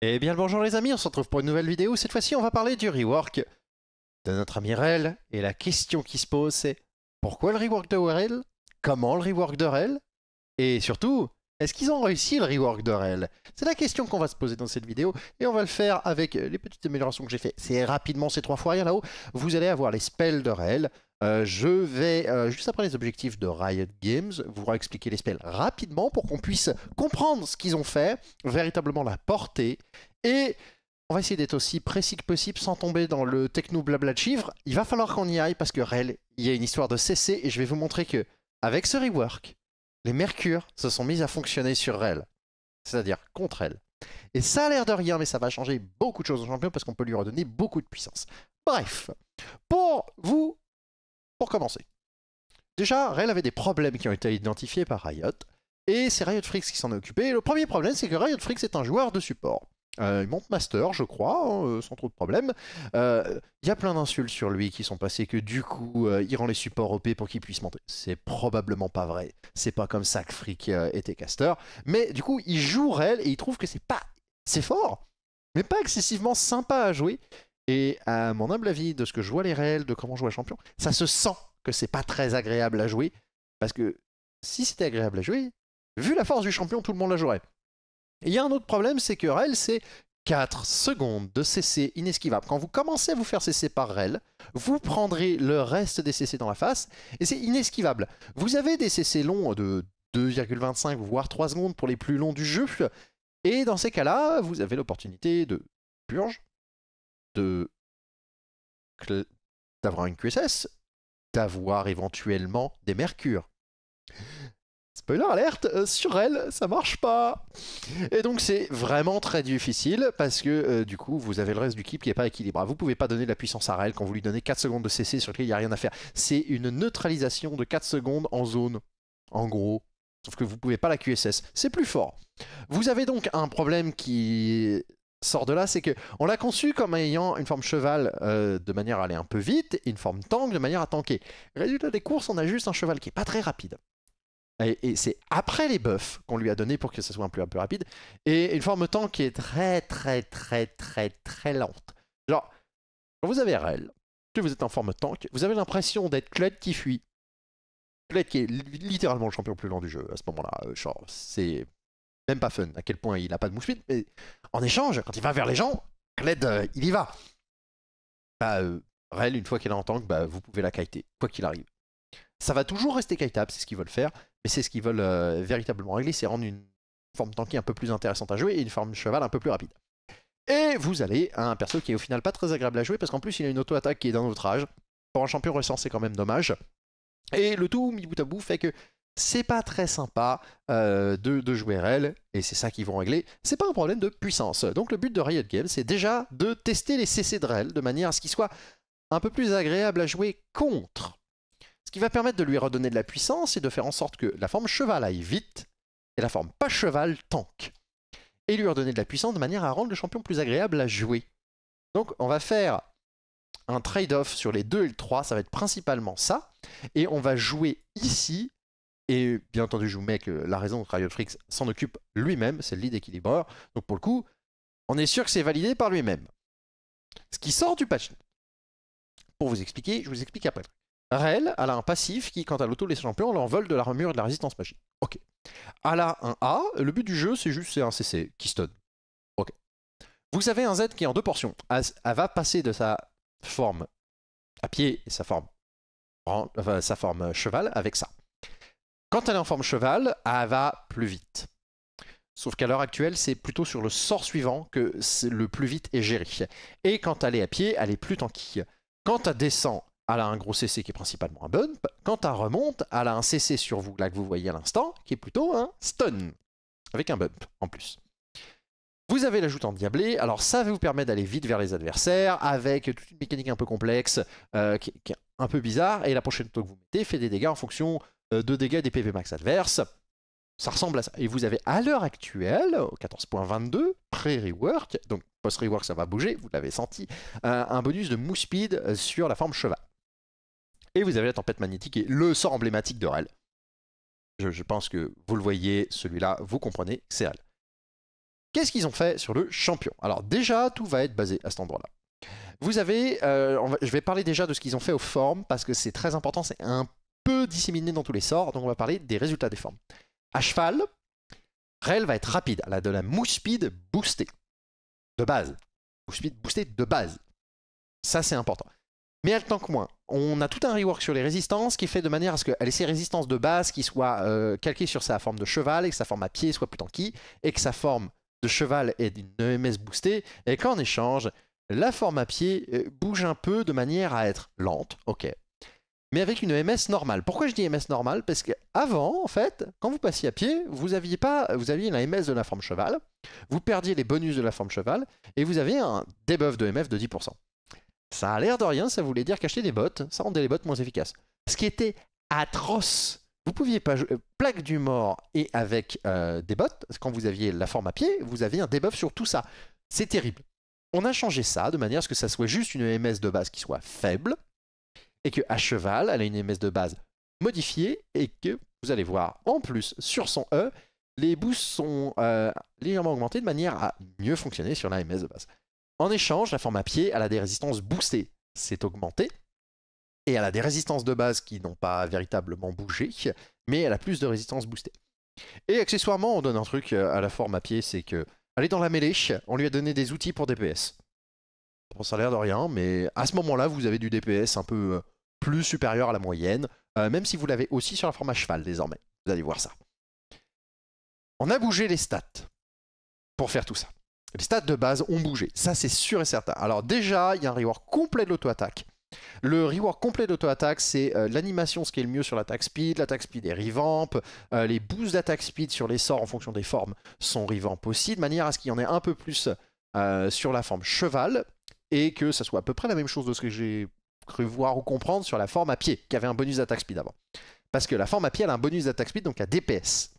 Eh bien le bonjour les amis, on se retrouve pour une nouvelle vidéo. Cette fois-ci, on va parler du rework de notre ami Rel. Et la question qui se pose, c'est pourquoi le rework de Rel Comment le rework de Rel Et surtout, est-ce qu'ils ont réussi le rework de Rel C'est la question qu'on va se poser dans cette vidéo et on va le faire avec les petites améliorations que j'ai fait. C'est rapidement ces trois fois rien là-haut. Vous allez avoir les spells de Rel, euh, je vais, euh, juste après les objectifs de Riot Games, vous expliquer les spells rapidement pour qu'on puisse comprendre ce qu'ils ont fait, véritablement la portée, et on va essayer d'être aussi précis que possible sans tomber dans le techno blabla de chiffres. Il va falloir qu'on y aille parce que réel, il y a une histoire de cesser et je vais vous montrer que avec ce rework, les mercures se sont mis à fonctionner sur REL, c'est-à-dire contre elle. Et ça a l'air de rien, mais ça va changer beaucoup de choses au champion parce qu'on peut lui redonner beaucoup de puissance. Bref, pour vous pour commencer. Déjà, Rail avait des problèmes qui ont été identifiés par Riot, et c'est Riot Freaks qui s'en est occupé. Le premier problème, c'est que Riot Freaks est un joueur de support. Euh, il monte master, je crois, hein, euh, sans trop de problème. Il euh, y a plein d'insultes sur lui qui sont passées que du coup, il rend les supports OP pour qu'il puisse monter. C'est probablement pas vrai. C'est pas comme ça que Freak était caster. Mais du coup, il joue Rel et il trouve que c'est pas... C'est fort, mais pas excessivement sympa à jouer. Et à mon humble avis, de ce que je vois les réels, de comment joue un champion, ça se sent que c'est pas très agréable à jouer. Parce que si c'était agréable à jouer, vu la force du champion, tout le monde la jouerait. Et Il y a un autre problème, c'est que Rel, c'est 4 secondes de CC inesquivable. Quand vous commencez à vous faire CC par Rel, vous prendrez le reste des CC dans la face, et c'est inesquivable. Vous avez des CC longs de 2,25 voire 3 secondes pour les plus longs du jeu, et dans ces cas-là, vous avez l'opportunité de purge, d'avoir une QSS, d'avoir éventuellement des mercures. Spoiler alerte, euh, sur elle, ça marche pas. Et donc c'est vraiment très difficile parce que euh, du coup vous avez le reste du clip qui n'est pas équilibré. Vous pouvez pas donner de la puissance à rel quand vous lui donnez 4 secondes de CC sur lequel il n'y a rien à faire. C'est une neutralisation de 4 secondes en zone, en gros. Sauf que vous pouvez pas la QSS. C'est plus fort. Vous avez donc un problème qui sort de là, c'est que on l'a conçu comme ayant une forme cheval euh, de manière à aller un peu vite, une forme tank de manière à tanker. Résultat des courses, on a juste un cheval qui est pas très rapide. Et, c'est après les buffs qu'on lui a donné pour que ce soit un peu, un rapide, et une forme tank qui est très très très très très lente. Genre, quand vous avez RL, que vous êtes en forme tank, vous avez l'impression d'être Cled qui fuit. Cled qui est littéralement le champion le plus lent du jeu à ce moment-là. Euh, genre, c'est même pas fun à quel point il n'a pas de mouche mais en échange, quand il va vers les gens, l'aide euh, il y va. Bah, euh, Rell, une fois qu'elle est en tank, bah, vous pouvez la kiter, quoi qu'il arrive. Ça va toujours rester kitable, c'est ce qu'ils veulent faire, mais c'est ce qu'ils veulent euh, véritablement régler, c'est rendre une forme tanky un peu plus intéressante à jouer et une forme cheval un peu plus rapide. Et vous allez à un perso qui est au final pas très agréable à jouer, parce qu'en plus il a une auto-attaque qui est d'un autre âge. Pour un champion récent, c'est quand même dommage. Et le tout, mis bout à bout, fait que c'est pas très sympa euh, de, jouer rel, et c'est ça qu'ils vont régler. C'est pas un problème de puissance. Donc le but de Riot Games, c'est déjà de tester les CC de RL de manière à ce qu'ils soient un peu plus agréables à jouer contre. Ce qui va permettre de lui redonner de la puissance et de faire en sorte que la forme cheval aille vite et la forme pas cheval tank. Et lui redonner de la puissance de manière à rendre le champion plus agréable à jouer. Donc on va faire un trade-off sur les 2 et le 3, ça va être principalement ça. Et on va jouer ici et bien entendu, je vous mets que la raison, Riot Freaks s'en occupe lui-même, c'est le lead équilibreur. Donc pour le coup, on est sûr que c'est validé par lui-même. Ce qui sort du patch. Pour vous expliquer, je vous explique après. Rel, elle a un passif qui, quant à l'auto les champions, leur vole de la remure et de la résistance magique. Ok. Elle a un A, le but du jeu, c'est juste c'est un CC, qui stun. Ok. Vous avez un Z qui est en deux portions. Elle, va passer de sa forme à pied et sa forme, sa forme cheval avec ça. Quand elle est en forme cheval, elle va plus vite. Sauf qu'à l'heure actuelle, c'est plutôt sur le sort suivant que le plus vite est géré. Et quand elle est à pied, elle est plus tanky. Quand elle descend, elle a un gros CC qui est principalement un bump. Quand elle remonte, elle a un CC sur vous, là que vous voyez à l'instant, qui est plutôt un stun. Avec un bump, en plus. Vous avez l'ajout en diablé, alors ça vous permet d'aller vite vers les adversaires, avec toute une mécanique un peu complexe, euh, qui, est un peu bizarre, et la prochaine fois que vous mettez fait des dégâts en fonction euh, de dégâts des PV max adverses. Ça ressemble à ça. Et vous avez à l'heure actuelle, au 14.22, pré-rework, donc post-rework ça va bouger, vous l'avez senti, euh, un bonus de mousse speed sur la forme cheval. Et vous avez la tempête magnétique et le sort emblématique de Rel. Je, pense que vous le voyez, celui-là, vous comprenez, c'est Rel. Qu'est-ce qu'ils ont fait sur le champion Alors déjà, tout va être basé à cet endroit-là. Vous avez, euh, je vais parler déjà de ce qu'ils ont fait aux formes parce que c'est très important, c'est un peu dans tous les sorts, donc on va parler des résultats des formes. À cheval, Rel va être rapide, elle a de la Move speed boostée, de base. Mousse speed boostée de base. Ça, c'est important. Mais elle que moins. On a tout un rework sur les résistances qui fait de manière à ce qu'elle ait ses résistances de base qui soient euh, calquées sur sa forme de cheval et que sa forme à pied soit plus tanky et que sa forme de cheval ait une EMS boostée et qu'en échange, la forme à pied euh, bouge un peu de manière à être lente, ok, mais avec une MS normale. Pourquoi je dis MS normale Parce qu'avant, en fait, quand vous passiez à pied, vous aviez, pas, vous aviez la MS de la forme cheval, vous perdiez les bonus de la forme cheval, et vous aviez un debuff de MF de 10%. Ça a l'air de rien, ça voulait dire qu'acheter des bottes, ça rendait les bottes moins efficaces. Ce qui était atroce. Vous pouviez pas jouer plaque du mort et avec euh, des bottes, quand vous aviez la forme à pied, vous aviez un debuff sur tout ça. C'est terrible. On a changé ça de manière à ce que ça soit juste une MS de base qui soit faible, et que à cheval, elle a une ms de base modifiée et que vous allez voir en plus sur son E, les boosts sont euh, légèrement augmentés de manière à mieux fonctionner sur la ms de base. En échange, la forme à pied, elle a des résistances boostées, c'est augmenté, et elle a des résistances de base qui n'ont pas véritablement bougé, mais elle a plus de résistances boostées. Et accessoirement, on donne un truc euh, à la forme à pied, c'est que elle est dans la mêlée, on lui a donné des outils pour DPS ça a l'air de rien, mais à ce moment-là, vous avez du DPS un peu euh, plus supérieur à la moyenne, euh, même si vous l'avez aussi sur la forme à cheval désormais. Vous allez voir ça. On a bougé les stats pour faire tout ça. Les stats de base ont bougé, ça c'est sûr et certain. Alors déjà, il y a un reward complet de l'auto-attaque. Le reward complet d'auto-attaque, c'est euh, l'animation, ce qui est le mieux sur l'attaque speed, l'attaque speed est revamp, les boosts d'attaque speed sur les sorts en fonction des formes sont revamp aussi, de manière à ce qu'il y en ait un peu plus sur la forme cheval, et que ça soit à peu près la même chose de ce que j'ai cru voir ou comprendre sur la forme à pied, qui avait un bonus d'attaque speed avant. Parce que la forme à pied, elle a un bonus d'attaque speed, donc à DPS.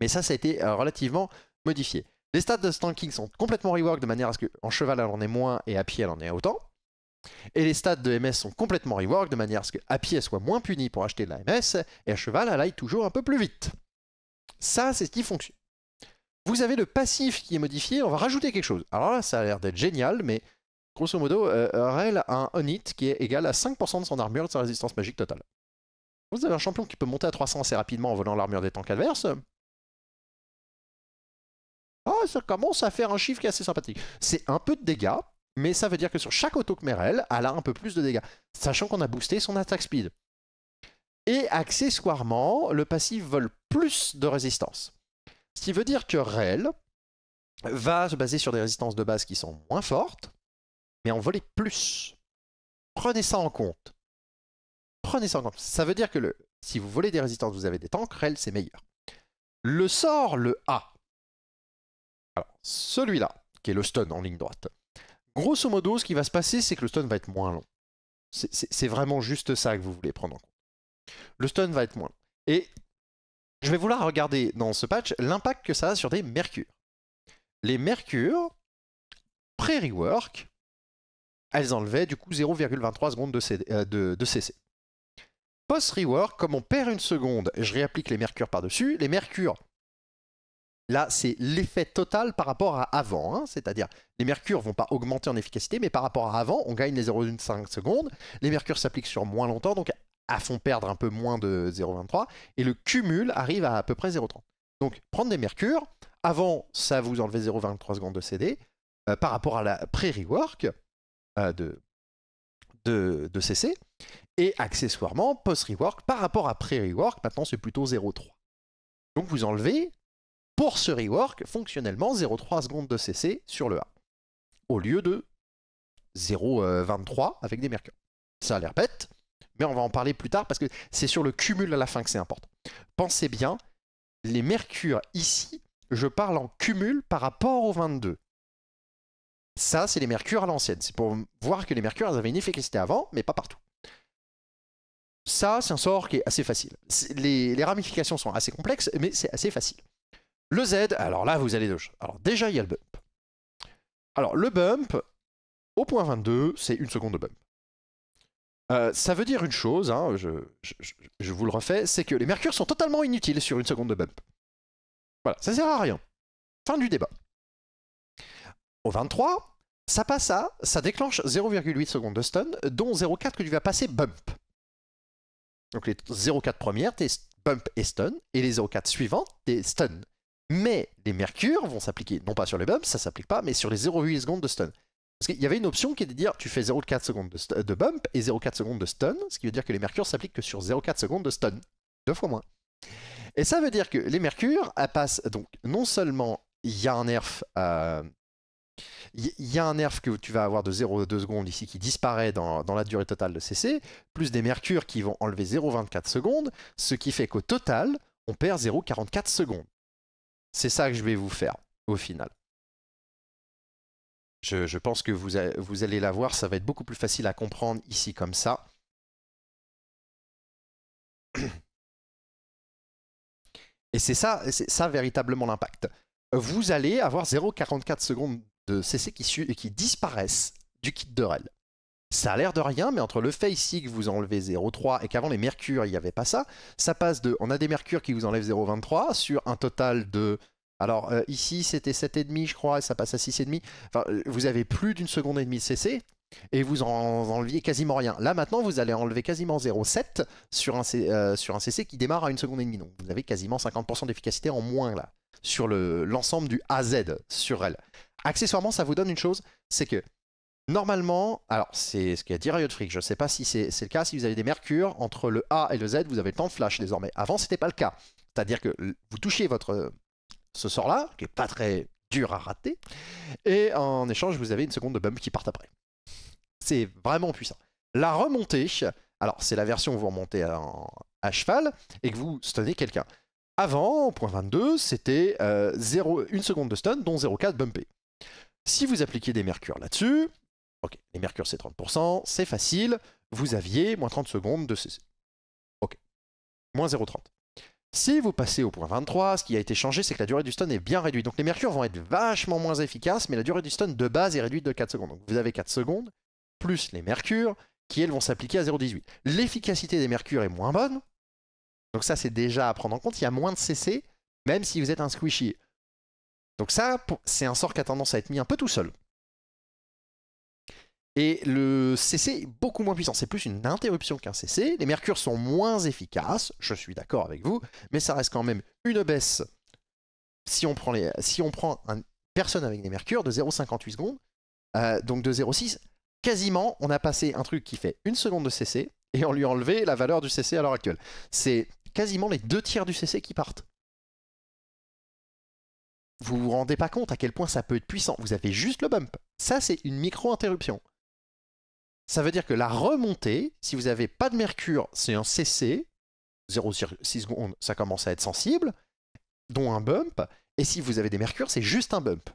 Mais ça, ça a été euh, relativement modifié. Les stats de Stanking sont complètement reworked de manière à ce qu'en cheval, elle en ait moins et à pied, elle en ait autant. Et les stats de MS sont complètement reworked de manière à ce que pied, elle soit moins punie pour acheter de la MS et à cheval, elle aille toujours un peu plus vite. Ça, c'est ce qui fonctionne. Vous avez le passif qui est modifié, on va rajouter quelque chose. Alors là, ça a l'air d'être génial, mais Grosso modo, euh, a un on hit qui est égal à 5% de son armure de sa résistance magique totale. Vous avez un champion qui peut monter à 300 assez rapidement en volant l'armure des tanks adverses. Ah, ça commence à faire un chiffre qui est assez sympathique. C'est un peu de dégâts, mais ça veut dire que sur chaque auto que Merel, elle a un peu plus de dégâts, sachant qu'on a boosté son attaque speed. Et accessoirement, le passif vole plus de résistance. Ce qui veut dire que Rael va se baser sur des résistances de base qui sont moins fortes, mais en voler plus. Prenez ça en compte. Prenez ça en compte. Ça veut dire que le, si vous volez des résistances, vous avez des tanks, rel, c'est meilleur. Le sort, le A. Alors, celui-là, qui est le stun en ligne droite. Grosso modo, ce qui va se passer, c'est que le stun va être moins long. C'est vraiment juste ça que vous voulez prendre en compte. Le stun va être moins long. Et je vais vouloir regarder dans ce patch l'impact que ça a sur des mercures. Les mercures, pré-rework, elles enlevaient du coup 0,23 secondes de, CC. Euh, Post-rework, comme on perd une seconde, je réapplique les mercures par-dessus. Les mercures, là, c'est l'effet total par rapport à avant. Hein. C'est-à-dire, les mercures ne vont pas augmenter en efficacité, mais par rapport à avant, on gagne les 0,5 secondes. Les mercures s'appliquent sur moins longtemps, donc à font perdre un peu moins de 0,23. Et le cumul arrive à à peu près 0,30. Donc, prendre des mercures, avant, ça vous enlevait 0,23 secondes de CD. Euh, par rapport à la pré-rework, euh, de, de, CC. Et accessoirement, post-rework, par rapport à pré-rework, maintenant c'est plutôt 0,3. Donc vous enlevez, pour ce rework, fonctionnellement 0,3 secondes de CC sur le A, au lieu de 0,23 euh, avec des mercures. Ça a l'air bête, mais on va en parler plus tard parce que c'est sur le cumul à la fin que c'est important. Pensez bien, les mercures ici, je parle en cumul par rapport au 22. Ça, c'est les mercures à l'ancienne. C'est pour voir que les mercures, avaient une efficacité avant, mais pas partout. Ça, c'est un sort qui est assez facile. les, ramifications sont assez complexes, mais c'est assez facile. Le Z, alors là, vous allez de Alors déjà, il y a le bump. Alors le bump, au point 22, c'est une seconde de bump. Euh, ça veut dire une chose, hein, je, vous le refais, c'est que les mercures sont totalement inutiles sur une seconde de bump. Voilà, ça sert à rien. Fin du débat au 23, ça passe à, ça déclenche 0,8 secondes de stun, dont 0,4 que tu vas passer bump. Donc les 0,4 premières, t'es bump et stun, et les 0,4 suivantes, t'es stun. Mais les mercures vont s'appliquer, non pas sur les bumps, ça s'applique pas, mais sur les 0,8 secondes de stun. Parce qu'il y avait une option qui était de dire tu fais 0,4 secondes de, bump et 0,4 secondes de stun, ce qui veut dire que les mercures s'appliquent que sur 0,4 secondes de stun. Deux fois moins. Et ça veut dire que les mercures passent donc non seulement il y a un nerf euh, il y, a un nerf que tu vas avoir de 0,2 secondes ici qui disparaît dans, la durée totale de CC, plus des mercures qui vont enlever 0,24 secondes, ce qui fait qu'au total, on perd 0,44 secondes. C'est ça que je vais vous faire au final. Je, pense que vous, vous allez la voir, ça va être beaucoup plus facile à comprendre ici comme ça. Et c'est ça, ça véritablement l'impact. Vous allez avoir 0,44 secondes de CC qui, qui disparaissent du kit de REL. Ça a l'air de rien, mais entre le fait ici que vous enlevez 0,3 et qu'avant les mercures, il n'y avait pas ça, ça passe de on a des mercures qui vous enlèvent 0,23 sur un total de. Alors euh, ici, c'était 7,5, je crois, et ça passe à 6,5. Enfin, euh, vous avez plus d'une seconde et demie de CC et vous en enleviez quasiment rien. Là maintenant, vous allez enlever quasiment 0,7 sur, un, euh, sur un CC qui démarre à une seconde et demie. Donc vous avez quasiment 50% d'efficacité en moins là sur l'ensemble du du AZ sur elle. Accessoirement, ça vous donne une chose, c'est que normalement, alors c'est ce qu'a dit Riot Freak, je ne sais pas si c'est le cas, si vous avez des mercures, entre le A et le Z, vous avez le temps de flash désormais. Avant, c'était pas le cas. C'est-à-dire que vous touchez votre, ce sort-là, qui est pas très dur à rater, et en échange, vous avez une seconde de bump qui part après. C'est vraiment puissant. La remontée, alors c'est la version où vous remontez à cheval et que vous stunnez quelqu'un. Avant, au point 22, c'était euh, 1 seconde de stun, dont 0,4 bumpé. Si vous appliquez des mercures là-dessus, ok, les mercures c'est 30%, c'est facile, vous aviez moins 30 secondes de CC. Ok, moins 0,30. Si vous passez au point 23, ce qui a été changé, c'est que la durée du stun est bien réduite. Donc les mercures vont être vachement moins efficaces, mais la durée du stun de base est réduite de 4 secondes. Donc vous avez 4 secondes, plus les mercures, qui elles vont s'appliquer à 0,18. L'efficacité des mercures est moins bonne, donc ça, c'est déjà à prendre en compte. Il y a moins de CC, même si vous êtes un squishy. Donc ça, c'est un sort qui a tendance à être mis un peu tout seul. Et le CC est beaucoup moins puissant. C'est plus une interruption qu'un CC. Les mercures sont moins efficaces, je suis d'accord avec vous, mais ça reste quand même une baisse si on prend, les, si on prend une personne avec des mercures de 0,58 secondes. Euh, donc de 0,6, quasiment, on a passé un truc qui fait une seconde de CC et on lui a enlevé la valeur du CC à l'heure actuelle. C'est quasiment les deux tiers du CC qui partent. Vous vous rendez pas compte à quel point ça peut être puissant. Vous avez juste le bump. Ça, c'est une micro-interruption. Ça veut dire que la remontée, si vous n'avez pas de mercure, c'est un CC, 0,6 secondes, ça commence à être sensible, dont un bump, et si vous avez des mercures, c'est juste un bump.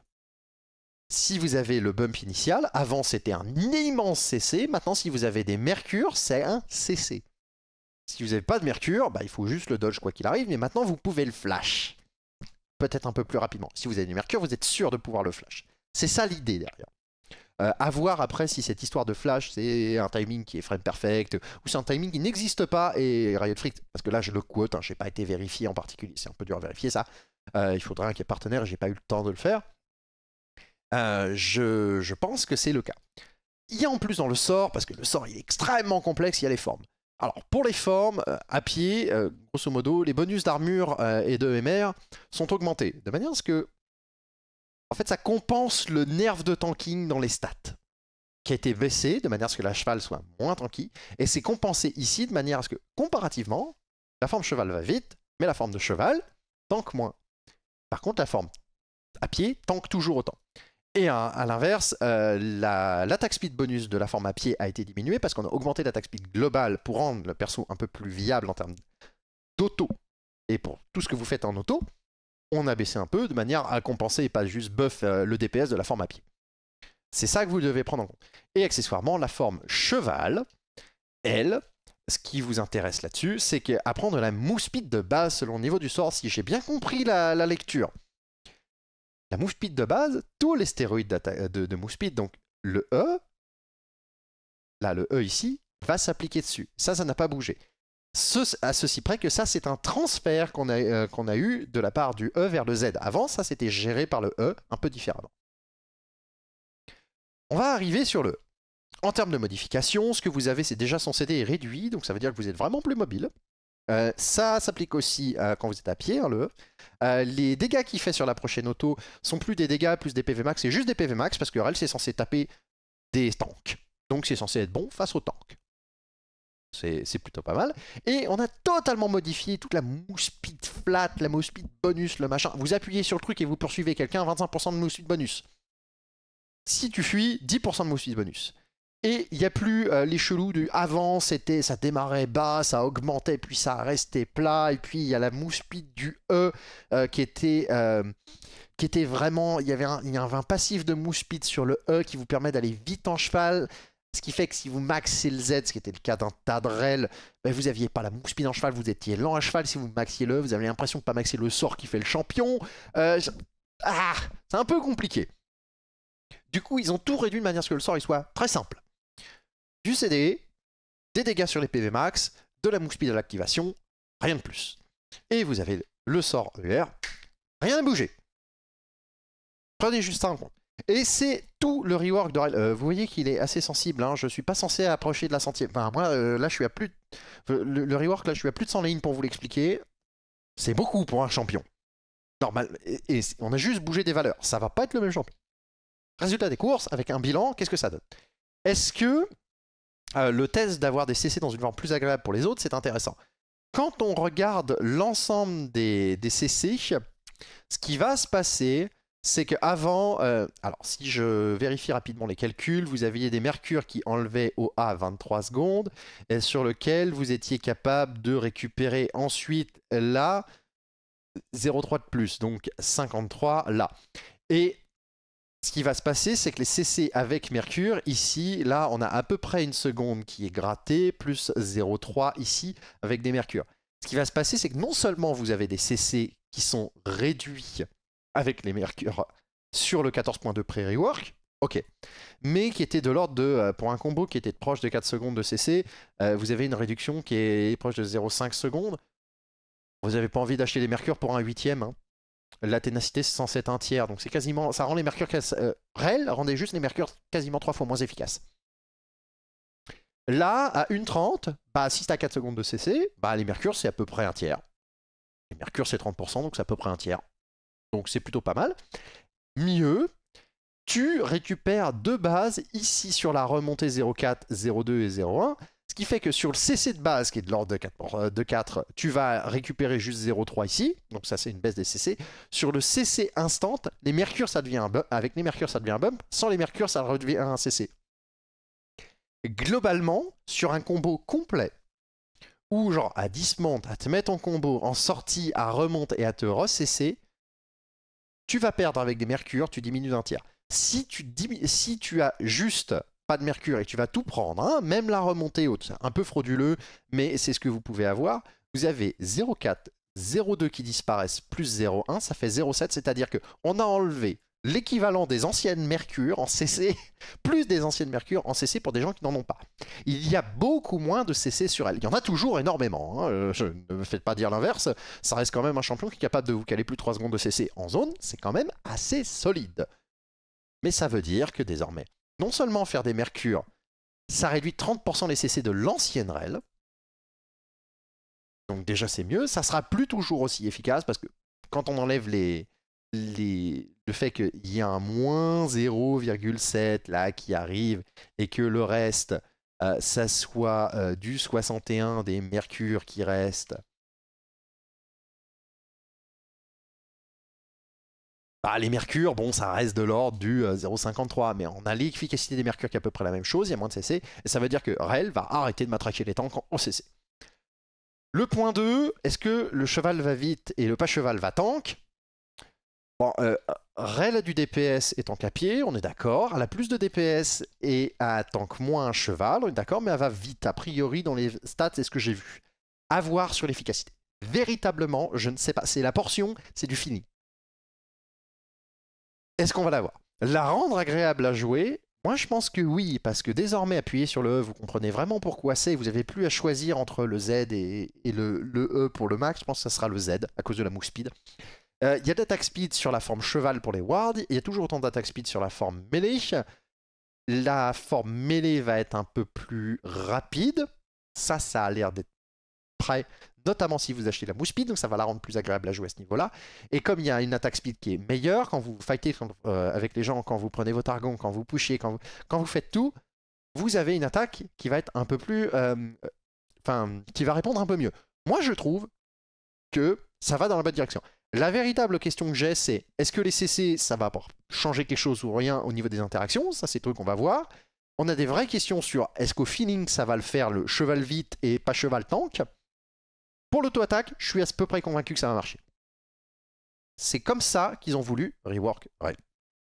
Si vous avez le bump initial, avant c'était un immense CC, maintenant si vous avez des mercures, c'est un CC. Si vous n'avez pas de mercure, bah, il faut juste le dodge quoi qu'il arrive, mais maintenant vous pouvez le flash. Peut-être un peu plus rapidement. Si vous avez du mercure, vous êtes sûr de pouvoir le flash. C'est ça l'idée derrière. A euh, voir après si cette histoire de flash, c'est un timing qui est frame perfect, ou c'est un timing qui n'existe pas, et Riot Freak, parce que là je le quote, je hein, j'ai pas été vérifié en particulier, c'est un peu dur à vérifier ça, euh, il faudrait un qui est partenaire, j'ai pas eu le temps de le faire. Euh, je, je pense que c'est le cas. Il y a en plus dans le sort, parce que le sort il est extrêmement complexe, il y a les formes. Alors pour les formes, euh, à pied, euh, grosso modo, les bonus d'armure euh, et de MR sont augmentés. De manière à ce que, en fait, ça compense le nerf de tanking dans les stats, qui a été baissé de manière à ce que la cheval soit moins tanky. Et c'est compensé ici de manière à ce que, comparativement, la forme cheval va vite, mais la forme de cheval tank moins. Par contre, la forme à pied tank toujours autant. Et à, l'inverse, euh, la l'attaque speed bonus de la forme à pied a été diminuée parce qu'on a augmenté l'attaque speed globale pour rendre le perso un peu plus viable en termes d'auto. Et pour tout ce que vous faites en auto, on a baissé un peu de manière à compenser et pas juste buff euh, le DPS de la forme à pied. C'est ça que vous devez prendre en compte. Et accessoirement, la forme cheval, elle, ce qui vous intéresse là-dessus, c'est qu'apprendre la mousse speed de base selon le niveau du sort, si j'ai bien compris la lecture. La speed de base, tous les stéroïdes euh, de, de speed, donc le E, là le E ici, va s'appliquer dessus. Ça, ça n'a pas bougé. à ceci près que ça, c'est un transfert qu'on a, euh, a, eu de la part du E vers le Z. Avant, ça, c'était géré par le E, un peu différemment. On va arriver sur le e. En termes de modification, ce que vous avez, c'est déjà son CD est réduit, donc ça veut dire que vous êtes vraiment plus mobile. Euh, ça s'applique aussi euh, quand vous êtes à pied, hein, le e. euh, les dégâts qu'il fait sur la prochaine auto sont plus des dégâts plus des PV max, c'est juste des PV max parce que Rel c'est censé taper des tanks. Donc c'est censé être bon face aux tanks. C'est plutôt pas mal. Et on a totalement modifié toute la mousse-speed flat, la mousse-speed bonus, le machin. Vous appuyez sur le truc et vous poursuivez quelqu'un, 25% de mousse-speed bonus. Si tu fuis, 10% de mousse-speed bonus. Et il n'y a plus euh, les chelous du avant, c'était ça démarrait bas, ça augmentait, puis ça restait plat, et puis il y a la mouspite du E euh, qui était euh, qui était vraiment. Il y avait un, y a un passif de mousse mouspite sur le E qui vous permet d'aller vite en cheval. Ce qui fait que si vous maxiez le Z, ce qui était le cas d'un Tadrel, ben vous n'aviez pas la mouspite en cheval, vous étiez lent à cheval. Si vous maxiez le, e, vous avez l'impression de pas maxer le sort qui fait le champion. Ah, c'est un peu compliqué. Du coup, ils ont tout réduit de manière à ce que le sort il soit très simple du CD, e, des dégâts sur les PV max, de la move speed à l'activation, rien de plus. Et vous avez le sort ER, rien à bougé. Prenez juste ça en compte. Et c'est tout le rework de euh, vous voyez qu'il est assez sensible, je hein. je suis pas censé approcher de la sentier. Enfin, moi, euh, là, je suis à plus. Euh, le, rework, là, je suis à plus de 100 lignes pour vous l'expliquer. C'est beaucoup pour un champion. Normal. Et, et, on a juste bougé des valeurs. Ça va pas être le même champion. Résultat des courses, avec un bilan, qu'est-ce que ça donne Est-ce que euh, le test d'avoir des CC dans une forme plus agréable pour les autres, c'est intéressant. Quand on regarde l'ensemble des, des, CC, ce qui va se passer, c'est qu'avant, euh, alors si je vérifie rapidement les calculs, vous aviez des mercures qui enlevaient au A 23 secondes, sur lequel vous étiez capable de récupérer ensuite là 0,3 de plus, donc 53 là. Et ce qui va se passer, c'est que les CC avec Mercure, ici, là, on a à peu près une seconde qui est grattée, plus 0,3 ici, avec des Mercures. Ce qui va se passer, c'est que non seulement vous avez des CC qui sont réduits avec les Mercures sur le 14.2 Prairie rework ok, mais qui étaient de l'ordre de, euh, pour un combo qui était proche de 4 secondes de CC, euh, vous avez une réduction qui est proche de 0,5 secondes. Vous n'avez pas envie d'acheter des Mercures pour un huitième, hein la ténacité c'est être un tiers, donc c'est quasiment, ça rend les mercures euh, réels, rendait juste les mercures quasiment trois fois moins efficaces. Là, à 1,30, bah, si à 4 secondes de CC, bah, les mercures c'est à peu près un tiers. Les mercures c'est 30%, donc c'est à peu près un tiers. Donc c'est plutôt pas mal. Mieux, tu récupères deux bases ici sur la remontée 0,4, 0,2 et 0,1 ce qui fait que sur le CC de base, qui est de l'ordre de 4, euh, tu vas récupérer juste 0,3 ici. Donc ça, c'est une baisse des CC. Sur le CC instant, les mercures, ça devient Avec les mercures, ça devient un bump. Sans les mercures, ça redevient un CC. Globalement, sur un combo complet, où genre à dismount, à te mettre en combo, en sortie, à remonte et à te re-CC, tu vas perdre avec des mercures, tu diminues d'un tiers. Si tu, si tu as juste de mercure et tu vas tout prendre, hein, même la remontée haute, c'est un peu frauduleux, mais c'est ce que vous pouvez avoir. Vous avez 0,4, 0,2 qui disparaissent, plus 0,1, ça fait 0,7, c'est-à-dire qu'on a enlevé l'équivalent des anciennes mercures en CC, plus des anciennes mercures en CC pour des gens qui n'en ont pas. Il y a beaucoup moins de CC sur elle. Il y en a toujours énormément, hein, euh, je ne me faites pas dire l'inverse, ça reste quand même un champion qui est capable de vous caler plus de 3 secondes de CC en zone, c'est quand même assez solide. Mais ça veut dire que désormais, non seulement faire des mercures, ça réduit 30% les CC de l'ancienne REL. Donc déjà c'est mieux, ça sera plus toujours aussi efficace parce que quand on enlève les, les, le fait qu'il y a un moins 0,7 là qui arrive et que le reste, euh, ça soit euh, du 61 des mercures qui restent Bah, les mercures, bon, ça reste de l'ordre du 0,53, euh, mais on a l'efficacité des mercures qui est à peu près la même chose, il y a moins de CC, et ça veut dire que Rel va arrêter de matraquer les tanks en CC. Le point 2, est-ce que le cheval va vite et le pas cheval va tank Bon, euh, a du DPS et tank à pied, on est d'accord. Elle a plus de DPS et a tank moins un cheval, on est d'accord, mais elle va vite, a priori, dans les stats, c'est ce que j'ai vu. A voir sur l'efficacité. Véritablement, je ne sais pas. C'est la portion, c'est du fini. Est-ce qu'on va l'avoir La rendre agréable à jouer moi, je pense que oui, parce que désormais, appuyé sur le E, vous comprenez vraiment pourquoi c'est. Vous n'avez plus à choisir entre le Z et, le, E pour le max. Je pense que ça sera le Z à cause de la move speed. Euh, il y a d'attaque speed sur la forme cheval pour les wards. Il y a toujours autant d'attaque speed sur la forme mêlée. La forme mêlée va être un peu plus rapide. Ça, ça a l'air d'être prêt notamment si vous achetez la mousse speed, donc ça va la rendre plus agréable à jouer à ce niveau-là. Et comme il y a une attaque speed qui est meilleure, quand vous fightez euh, avec les gens, quand vous prenez vos targons, quand vous pushez, quand vous, quand vous faites tout, vous avez une attaque qui va être un peu plus... Euh, enfin, qui va répondre un peu mieux. Moi, je trouve que ça va dans la bonne direction. La véritable question que j'ai, c'est est-ce que les CC, ça va changer quelque chose ou rien au niveau des interactions Ça, c'est truc qu'on va voir. On a des vraies questions sur est-ce qu'au feeling, ça va le faire le cheval vite et pas cheval tank pour l'auto-attaque, je suis à peu près convaincu que ça va marcher. C'est comme ça qu'ils ont voulu rework ouais.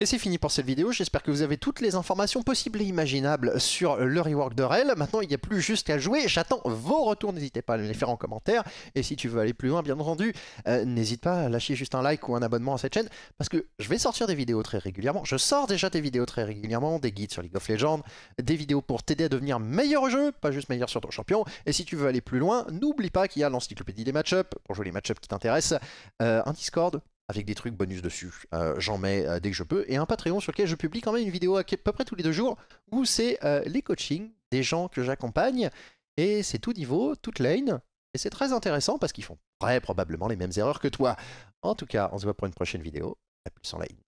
Et c'est fini pour cette vidéo, j'espère que vous avez toutes les informations possibles et imaginables sur le rework de REL. Maintenant, il n'y a plus juste qu'à jouer, j'attends vos retours, n'hésitez pas à les faire en commentaire. Et si tu veux aller plus loin, bien entendu, euh, n'hésite pas à lâcher juste un like ou un abonnement à cette chaîne, parce que je vais sortir des vidéos très régulièrement. Je sors déjà des vidéos très régulièrement, des guides sur League of Legends, des vidéos pour t'aider à devenir meilleur au jeu, pas juste meilleur sur ton champion. Et si tu veux aller plus loin, n'oublie pas qu'il y a l'encyclopédie des match-ups, pour jouer les match-ups qui t'intéressent, euh, un Discord, avec des trucs bonus dessus. Euh, j'en mets euh, dès que je peux. Et un Patreon sur lequel je publie quand même une vidéo à peu près tous les deux jours où c'est euh, les coachings des gens que j'accompagne. Et c'est tout niveau, toute lane. Et c'est très intéressant parce qu'ils font très probablement les mêmes erreurs que toi. En tout cas, on se voit pour une prochaine vidéo. À plus en ligne.